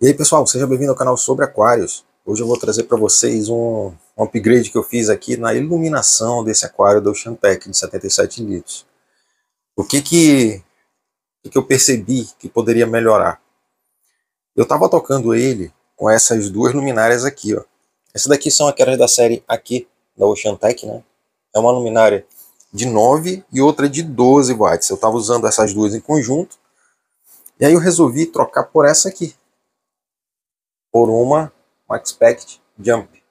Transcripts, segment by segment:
E aí pessoal, seja bem-vindo ao canal sobre aquários. Hoje eu vou trazer para vocês um, um, upgrade que eu fiz aqui na iluminação desse aquário do Champec de 77 litros. O que que, que eu percebi que poderia melhorar? Eu estava tocando ele com essas duas luminárias aqui. Ó. Essas daqui são aquelas da série aqui da Oceantec, né? É uma luminária de 9 e outra de 12 watts. Eu estava usando essas duas em conjunto. E aí eu resolvi trocar por essa aqui, por uma MaxPact Jump.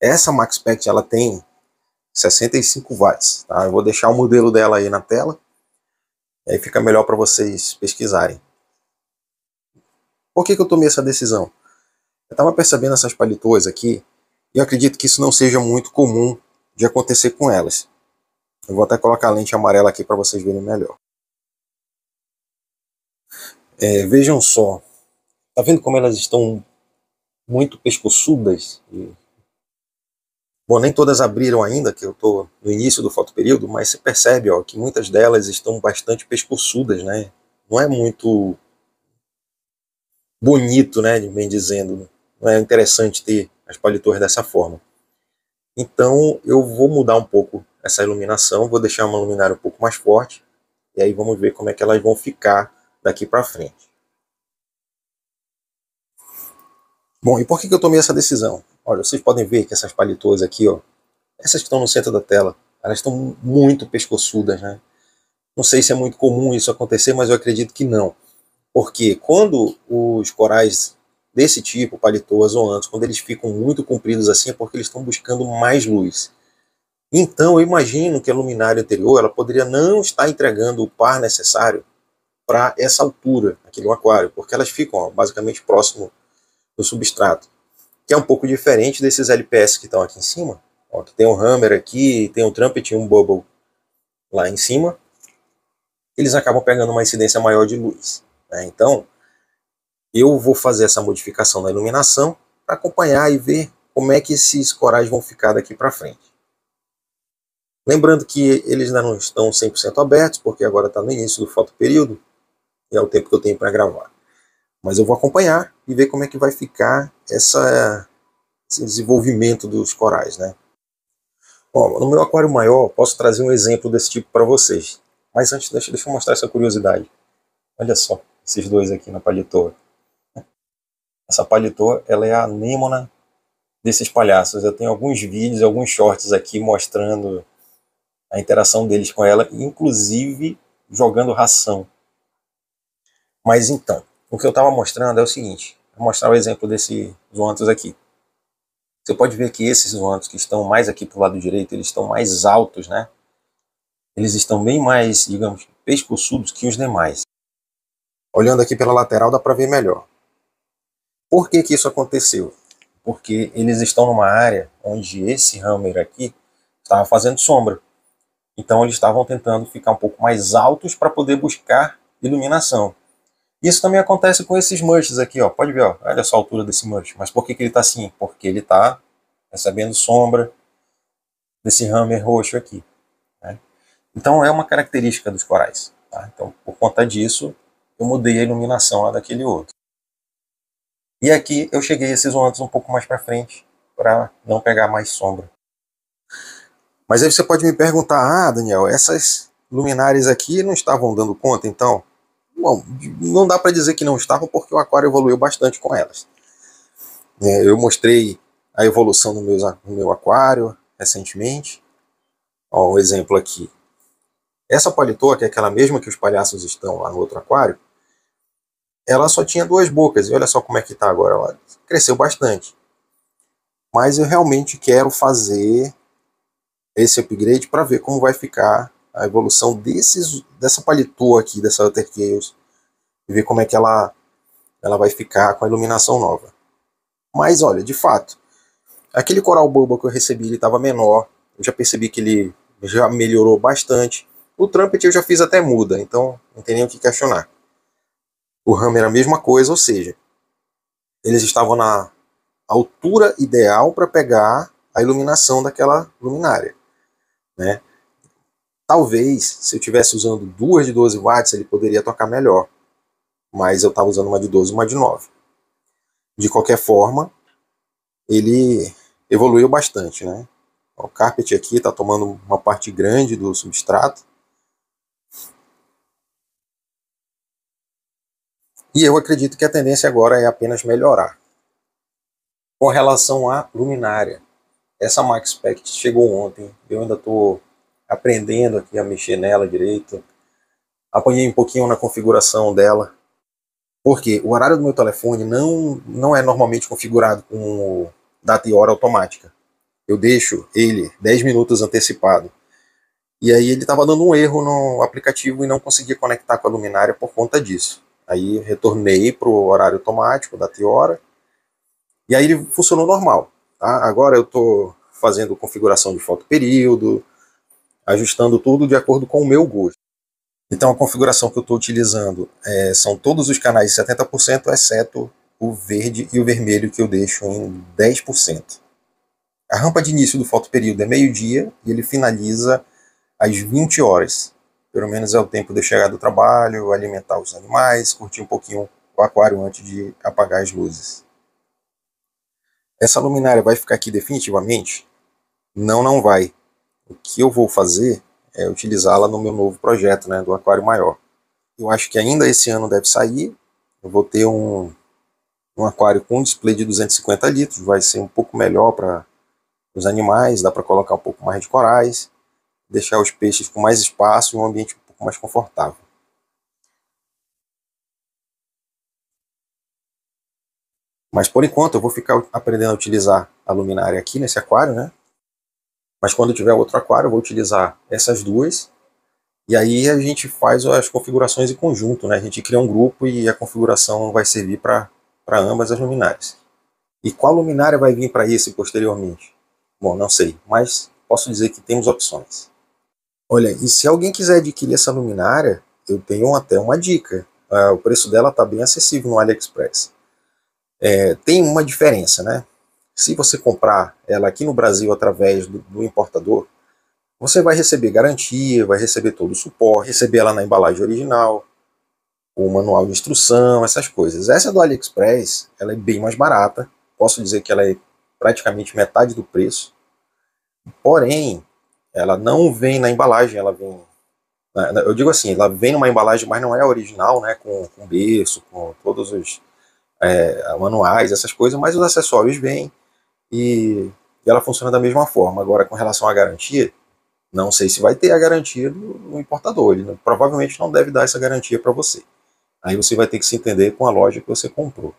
Essa MaxPact ela tem 65 watts, tá? Eu vou deixar o modelo dela aí na tela, aí fica melhor para vocês pesquisarem. Por que, que eu tomei essa decisão? Eu estava percebendo essas palitoas aqui, e eu acredito que isso não seja muito comum de acontecer com elas. Eu vou até colocar a lente amarela aqui para vocês verem melhor. É, vejam só, Tá vendo como elas estão muito pescoçudas? E... Bom, nem todas abriram ainda, que eu estou no início do fotoperíodo, mas você percebe ó, que muitas delas estão bastante pescoçudas, né? Não é muito bonito, né, bem dizendo. Não é interessante ter as paletores dessa forma. Então eu vou mudar um pouco essa iluminação, vou deixar uma luminária um pouco mais forte, e aí vamos ver como é que elas vão ficar daqui para frente. Bom, e por que eu tomei essa decisão? Olha, vocês podem ver que essas paletôs aqui, ó, essas que estão no centro da tela, elas estão muito pescoçudas, né? Não sei se é muito comum isso acontecer, mas eu acredito que não. Porque quando os corais desse tipo, palitoas ou antes, quando eles ficam muito compridos assim, é porque eles estão buscando mais luz. Então, eu imagino que a luminária anterior ela poderia não estar entregando o par necessário para essa altura aquele aquário, porque elas ficam ó, basicamente próximo do substrato, que é um pouco diferente desses LPS que estão aqui em cima. Ó, que tem um hammer aqui, tem um trumpet e um bubble lá em cima. Eles acabam pegando uma incidência maior de luz. Né? Então, eu vou fazer essa modificação na iluminação para acompanhar e ver como é que esses corais vão ficar daqui para frente. Lembrando que eles ainda não estão 100% abertos, porque agora está no início do fotoperíodo, e é o tempo que eu tenho para gravar. Mas eu vou acompanhar e ver como é que vai ficar essa, esse desenvolvimento dos corais, né? Bom, no meu aquário maior, posso trazer um exemplo desse tipo para vocês. Mas antes, deixa, deixa eu mostrar essa curiosidade. Olha só, esses dois aqui na palitoa. Essa palitoa, ela é a anêmona desses palhaços. Eu tenho alguns vídeos, alguns shorts aqui mostrando a interação deles com ela, inclusive jogando ração. Mas então, o que eu estava mostrando é o seguinte, vou mostrar o exemplo desse zoantos aqui. Você pode ver que esses zoantos que estão mais aqui para o lado direito, eles estão mais altos, né? Eles estão bem mais, digamos, pescoçudos que os demais. Olhando aqui pela lateral dá para ver melhor. Por que, que isso aconteceu? Porque eles estão numa área onde esse hammer aqui estava fazendo sombra. Então eles estavam tentando ficar um pouco mais altos para poder buscar iluminação. Isso também acontece com esses manches aqui, ó. Pode ver, ó. olha só a altura desse mush. Mas por que, que ele está assim? Porque ele está recebendo sombra desse hammer roxo aqui. Né? Então é uma característica dos corais. Tá? Então, por conta disso, eu mudei a iluminação lá daquele outro. E aqui eu cheguei esses zoantes um pouco mais para frente, para não pegar mais sombra. Mas aí você pode me perguntar, ah, Daniel, essas luminárias aqui não estavam dando conta, então? bom, não dá para dizer que não estavam, porque o aquário evoluiu bastante com elas. É, eu mostrei a evolução no meu, meu aquário recentemente. Ó, um exemplo aqui. Essa palitoa, que é aquela mesma que os palhaços estão lá no outro aquário, ela só tinha duas bocas, e olha só como é que está agora. Ela cresceu bastante. Mas eu realmente quero fazer esse upgrade para ver como vai ficar a evolução desses, dessa palitoa aqui, dessa Water Chaos, e ver como é que ela, ela vai ficar com a iluminação nova. Mas olha, de fato, aquele coral boba que eu recebi, ele estava menor, eu já percebi que ele já melhorou bastante. O trumpet eu já fiz até muda, então não tem nem o que questionar. O hammer é a mesma coisa, ou seja, eles estavam na altura ideal para pegar a iluminação daquela luminária, né? Talvez, se eu tivesse usando duas de 12 watts, ele poderia tocar melhor mas eu estava usando uma de 12 uma de 9. De qualquer forma, ele evoluiu bastante, né? O carpete aqui está tomando uma parte grande do substrato. E eu acredito que a tendência agora é apenas melhorar. Com relação à luminária, essa Max chegou ontem, eu ainda estou aprendendo aqui a mexer nela direito. Apanhei um pouquinho na configuração dela, porque o horário do meu telefone não, não é normalmente configurado com data e hora automática. Eu deixo ele 10 minutos antecipado. E aí ele estava dando um erro no aplicativo e não conseguia conectar com a luminária por conta disso. Aí retornei para o horário automático, data e hora. E aí ele funcionou normal. Tá? Agora eu estou fazendo configuração de foto período, ajustando tudo de acordo com o meu gosto. Então a configuração que eu estou utilizando é, são todos os canais 70%, exceto o verde e o vermelho que eu deixo em 10%. A rampa de início do fotoperíodo é meio-dia e ele finaliza às 20 horas. Pelo menos é o tempo de eu chegar do trabalho, alimentar os animais, curtir um pouquinho o aquário antes de apagar as luzes. Essa luminária vai ficar aqui definitivamente? Não, não vai. O que eu vou fazer é, utilizá-la no meu novo projeto, né, do Aquário Maior. Eu acho que ainda esse ano deve sair, eu vou ter um, um aquário com display de 250 litros, vai ser um pouco melhor para os animais, dá para colocar um pouco mais de corais, deixar os peixes com mais espaço e um ambiente um pouco mais confortável. Mas por enquanto eu vou ficar aprendendo a utilizar a luminária aqui nesse aquário, né? Mas quando tiver outro aquário, eu vou utilizar essas duas. E aí a gente faz as configurações em conjunto, né? A gente cria um grupo e a configuração vai servir para ambas as luminárias. E qual luminária vai vir para esse posteriormente? Bom, não sei, mas posso dizer que temos opções. Olha, e se alguém quiser adquirir essa luminária, eu tenho até uma dica. Uh, o preço dela está bem acessível no AliExpress. É, tem uma diferença, né? Se você comprar ela aqui no Brasil através do, do importador, você vai receber garantia, vai receber todo o suporte, receber ela na embalagem original, o manual de instrução, essas coisas. Essa do AliExpress, ela é bem mais barata. Posso dizer que ela é praticamente metade do preço. Porém, ela não vem na embalagem, ela vem né, né, eu digo assim, ela vem numa embalagem, mas não é original, né, com, com berço, com todos os é, manuais, essas coisas, mas os acessórios vêm, e ela funciona da mesma forma. Agora, com relação à garantia, não sei se vai ter a garantia do importador. Ele provavelmente não deve dar essa garantia para você. Aí você vai ter que se entender com a loja que você comprou.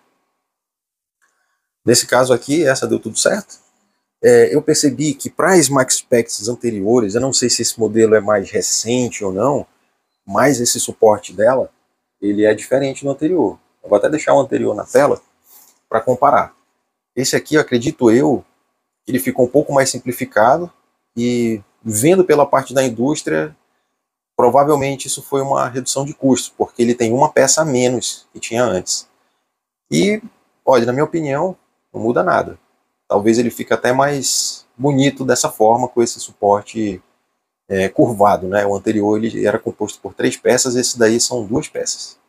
Nesse caso aqui, essa deu tudo certo. É, eu percebi que para as Maxpecs anteriores, eu não sei se esse modelo é mais recente ou não, mas esse suporte dela, ele é diferente do anterior. Eu vou até deixar o anterior na tela para comparar. Esse aqui, eu acredito eu, ele ficou um pouco mais simplificado e vendo pela parte da indústria, provavelmente isso foi uma redução de custo, porque ele tem uma peça a menos que tinha antes. E, olha, na minha opinião, não muda nada. Talvez ele fique até mais bonito dessa forma, com esse suporte é, curvado, né? O anterior ele era composto por três peças, esse daí são duas peças.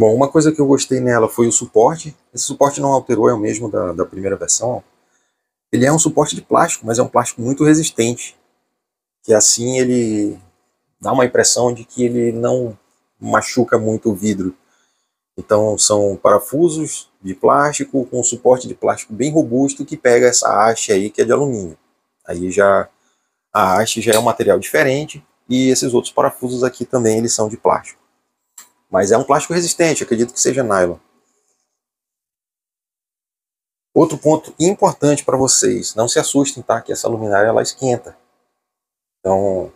Bom, uma coisa que eu gostei nela foi o suporte. Esse suporte não alterou, é o mesmo da, da primeira versão. Ele é um suporte de plástico, mas é um plástico muito resistente. Que assim ele dá uma impressão de que ele não machuca muito o vidro. Então são parafusos de plástico com um suporte de plástico bem robusto que pega essa haste aí que é de alumínio. Aí já a haste já é um material diferente e esses outros parafusos aqui também eles são de plástico. Mas é um plástico resistente, acredito que seja nylon. Outro ponto importante para vocês, não se assustem, tá? Que essa luminária ela esquenta. Então,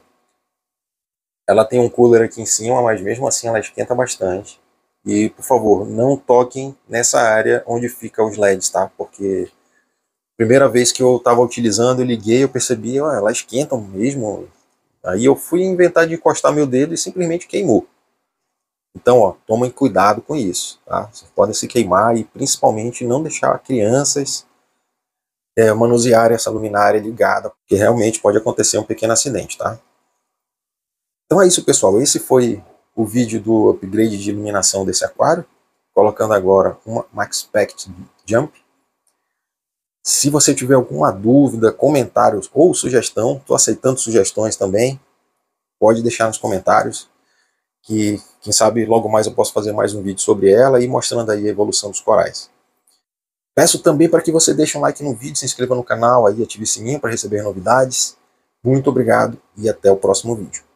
ela tem um cooler aqui em cima, mas mesmo assim ela esquenta bastante. E, por favor, não toquem nessa área onde fica os LEDs, tá? Porque primeira vez que eu estava utilizando, eu liguei, eu percebi, ó, ela esquenta mesmo. Aí eu fui inventar de encostar meu dedo e simplesmente queimou. Então, ó, tomem cuidado com isso, tá? Vocês podem se queimar e principalmente não deixar crianças é, manusear essa luminária ligada, porque realmente pode acontecer um pequeno acidente, tá? Então é isso, pessoal. Esse foi o vídeo do upgrade de iluminação desse aquário, colocando agora uma MaxPact Jump. Se você tiver alguma dúvida, comentários ou sugestão, estou aceitando sugestões também, pode deixar nos comentários que quem sabe logo mais eu posso fazer mais um vídeo sobre ela e mostrando aí a evolução dos corais. Peço também para que você deixe um like no vídeo, se inscreva no canal, aí ative o sininho para receber novidades. Muito obrigado e até o próximo vídeo.